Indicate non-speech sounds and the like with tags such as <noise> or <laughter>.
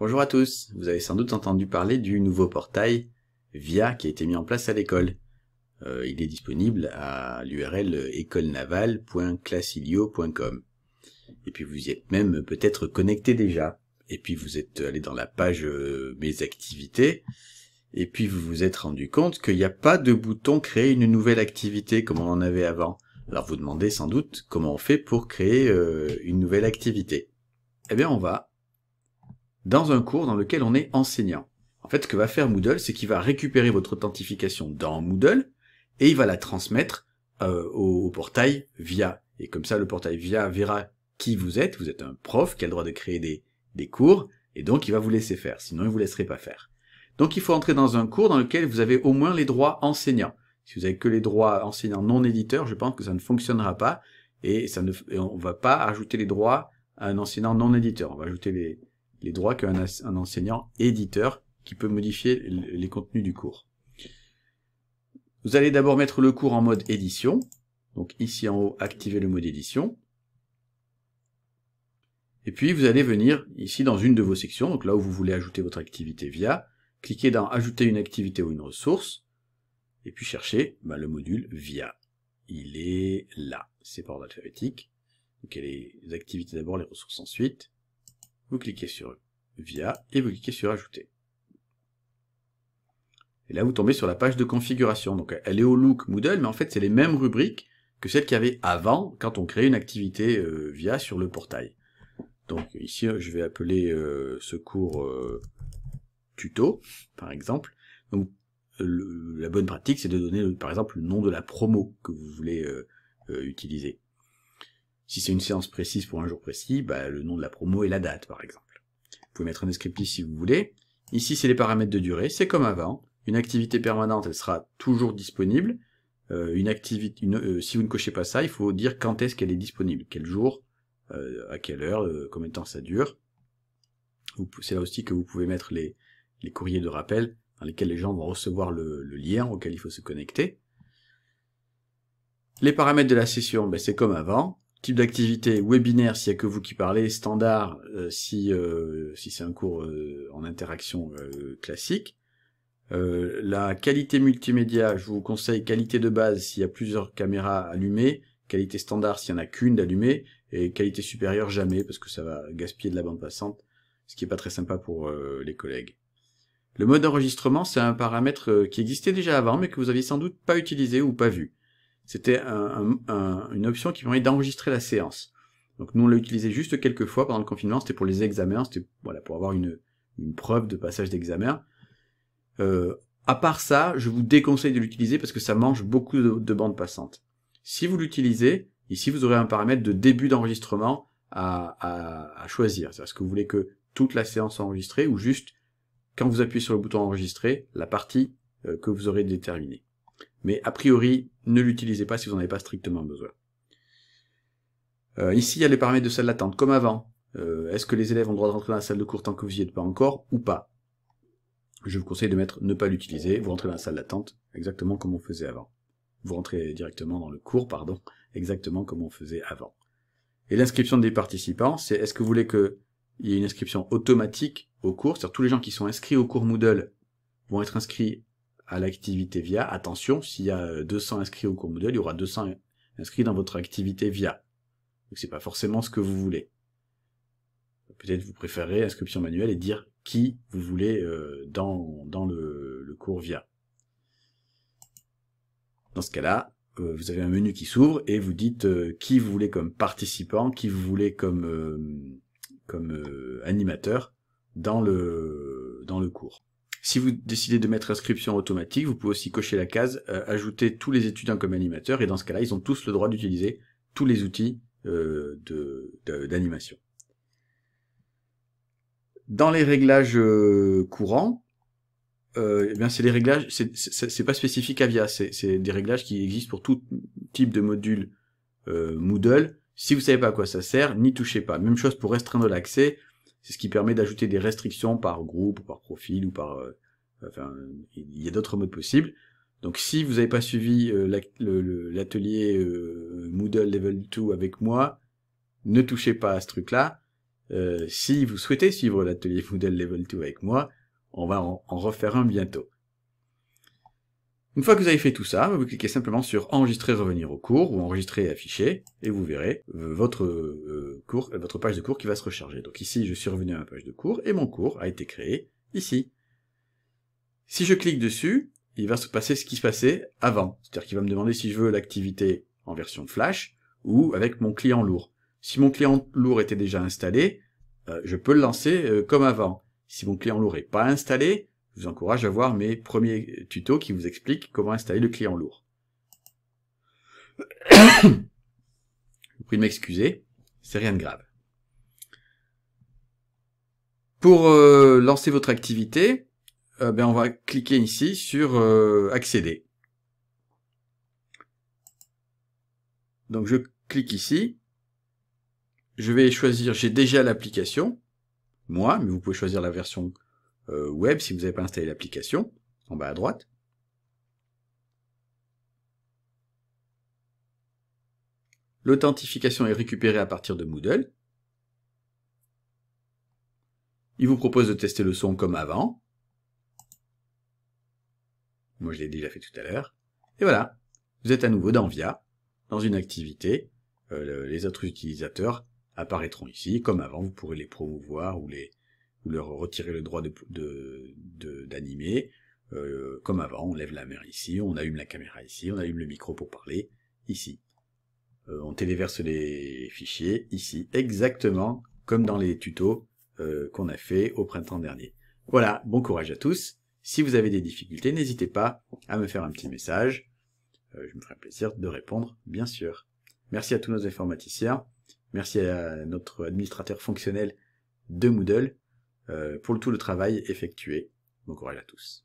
Bonjour à tous, vous avez sans doute entendu parler du nouveau portail VIA qui a été mis en place à l'école. Euh, il est disponible à l'URL écolenaval.classilio.com Et puis vous y êtes même peut-être connecté déjà. Et puis vous êtes allé dans la page euh, Mes activités. Et puis vous vous êtes rendu compte qu'il n'y a pas de bouton Créer une nouvelle activité comme on en avait avant. Alors vous demandez sans doute comment on fait pour créer euh, une nouvelle activité. Eh bien on va dans un cours dans lequel on est enseignant. En fait, ce que va faire Moodle, c'est qu'il va récupérer votre authentification dans Moodle et il va la transmettre euh, au, portail VIA. Et comme ça, le portail VIA verra qui vous êtes. Vous êtes un prof qui a le droit de créer des, des cours et donc il va vous laisser faire. Sinon, il vous laisserait pas faire. Donc, il faut entrer dans un cours dans lequel vous avez au moins les droits enseignants. Si vous avez que les droits enseignants non éditeurs, je pense que ça ne fonctionnera pas et ça ne, on va pas ajouter les droits à un enseignant non éditeur. On va ajouter les, les droits qu'a un, enseignant éditeur qui peut modifier les contenus du cours. Vous allez d'abord mettre le cours en mode édition. Donc ici en haut, activer le mode édition. Et puis vous allez venir ici dans une de vos sections, donc là où vous voulez ajouter votre activité via, cliquez dans ajouter une activité ou une ressource, et puis cherchez bah, le module via. Il est là, c'est par ordre alphabétique. Donc il y a les activités d'abord, les ressources ensuite vous cliquez sur Via et vous cliquez sur Ajouter. Et là, vous tombez sur la page de configuration. Donc, elle est au look Moodle, mais en fait, c'est les mêmes rubriques que celles qu'il y avait avant quand on créait une activité euh, via sur le portail. Donc, ici, je vais appeler ce euh, cours euh, tuto, par exemple. Donc, la bonne pratique, c'est de donner, par exemple, le nom de la promo que vous voulez utiliser. Si c'est une séance précise pour un jour précis, bah, le nom de la promo et la date, par exemple. Vous pouvez mettre un descriptif si vous voulez. Ici, c'est les paramètres de durée, c'est comme avant. Une activité permanente, elle sera toujours disponible. Euh, une activité, une, euh, si vous ne cochez pas ça, il faut dire quand est-ce qu'elle est disponible, quel jour, euh, à quelle heure, combien de temps ça dure. C'est là aussi que vous pouvez mettre les, les, courriers de rappel dans lesquels les gens vont recevoir le, lien auquel il faut se connecter. Les paramètres de la session, ben, c'est comme avant type d'activité, webinaire s'il n'y a que vous qui parlez, standard euh, si euh, si c'est un cours euh, en interaction classique. la qualité multimédia, je vous conseille qualité de base s'il y a plusieurs caméras allumées, qualité standard s'il y en a qu'une d'allumée, et qualité supérieure jamais parce que ça va gaspiller de la bande passante, ce qui est pas très sympa pour les collègues. Le mode d'enregistrement, c'est un paramètre qui existait déjà avant mais que vous aviez sans doute pas utilisé ou pas vu. C'était une option qui permet d'enregistrer la séance. Donc nous on l'a utilisé juste quelques fois pendant le confinement, c'était pour les examens, c'était voilà pour avoir une, une preuve de passage d'examen. Euh, à part ça, je vous déconseille de l'utiliser parce que ça mange beaucoup de, bandes passantes. Si vous l'utilisez, ici vous aurez un paramètre de début d'enregistrement à, choisir. C'est-à-dire ce que vous voulez que toute la séance soit enregistrée ou juste quand vous appuyez sur le bouton enregistrer, la partie euh, que vous aurez déterminée mais a priori, ne l'utilisez pas si vous n'en avez pas strictement besoin. Euh, ici, il y a les paramètres de salle d'attente, comme avant. Euh, est-ce que les élèves ont le droit de rentrer dans la salle de cours tant que vous n'y êtes pas encore, ou pas Je vous conseille de mettre ne pas l'utiliser, vous rentrez dans la salle d'attente, exactement comme on faisait avant. Vous rentrez directement dans le cours, pardon, exactement comme on faisait avant. Et l'inscription des participants, c'est est-ce que vous voulez qu'il y ait une inscription automatique au cours, c'est-à-dire tous les gens qui sont inscrits au cours Moodle vont être inscrits à l'activité VIA. Attention, s'il y a 200 euh, inscrits au cours modèle il y aura 200 inscrits dans votre activité VIA. Donc c'est pas forcément ce que vous voulez. Peut-être vous préférez inscription manuelle et dire qui vous voulez euh, dans, dans le, cours VIA. Dans ce cas-là, euh, vous avez un menu qui s'ouvre et vous dites qui vous voulez comme participant, qui vous voulez comme, comme animateur dans le, dans le cours. Si vous décidez de mettre inscription automatique, vous pouvez aussi cocher la case euh, ajouter tous les étudiants comme animateurs, et dans ce cas-là, ils ont tous le droit d'utiliser tous les outils euh, d'animation. dans les réglages euh, courants, eh bien c'est les réglages, c'est pas spécifique à VIA, c'est des réglages qui existent pour tout type de module Moodle. Si vous savez pas à quoi ça sert, n'y touchez pas. Même chose pour restreindre l'accès. C'est ce qui permet d'ajouter des restrictions par groupe, par profil, ou par... Euh, enfin, il y a d'autres modes possibles. Donc si vous n'avez pas suivi euh, l'atelier euh, Moodle Level 2 avec moi, ne touchez pas à ce truc-là. si vous souhaitez suivre l'atelier Moodle Level 2 avec moi, on va en refaire un bientôt. Une fois que vous avez fait tout ça, vous cliquez simplement sur enregistrer, revenir au cours ou enregistrer et afficher et vous verrez euh, votre euh, euh, votre page de cours qui va se recharger. Donc ici, je suis revenu à ma page de cours et mon cours a été créé ici. Si je clique dessus, il va se passer ce qui se passait avant. C'est-à-dire qu'il va me demander si je veux l'activité en version flash ou avec mon client lourd. Si mon client lourd était déjà installé, je peux le lancer comme avant. Si mon client lourd n'est pas installé, je vous encourage à voir mes premiers tutos qui vous expliquent comment installer le client lourd. je <coughs> vous prie de m'excuser, c'est rien de grave. Pour euh, lancer votre activité, euh, ben on va cliquer ici sur euh, Accéder. Donc je clique ici. Je vais choisir, j'ai déjà l'application, moi, mais vous pouvez choisir la version euh, web, si vous n'avez pas installé l'application, en bas à droite. L'authentification est récupérée à partir de Moodle. Il vous propose de tester le son comme avant. Moi, je l'ai déjà fait tout à l'heure. Et voilà, vous êtes à nouveau dans VIA, dans une activité. Euh, les autres utilisateurs apparaîtront ici. Comme avant, vous pourrez les promouvoir ou les, ou leur retirer le droit de d'animer, euh, comme avant, on lève la main ici, on allume la caméra ici, on allume le micro pour parler, ici. Euh, on téléverse les fichiers, ici, exactement comme dans les tutos euh, qu'on a fait au printemps dernier. Voilà, bon courage à tous. Si vous avez des difficultés, n'hésitez pas à me faire un petit message. je me ferai plaisir de répondre, bien sûr. Merci à tous nos informaticiens. Merci à notre administrateur fonctionnel de Moodle euh, pour le tout le travail effectué. Bon courage à tous.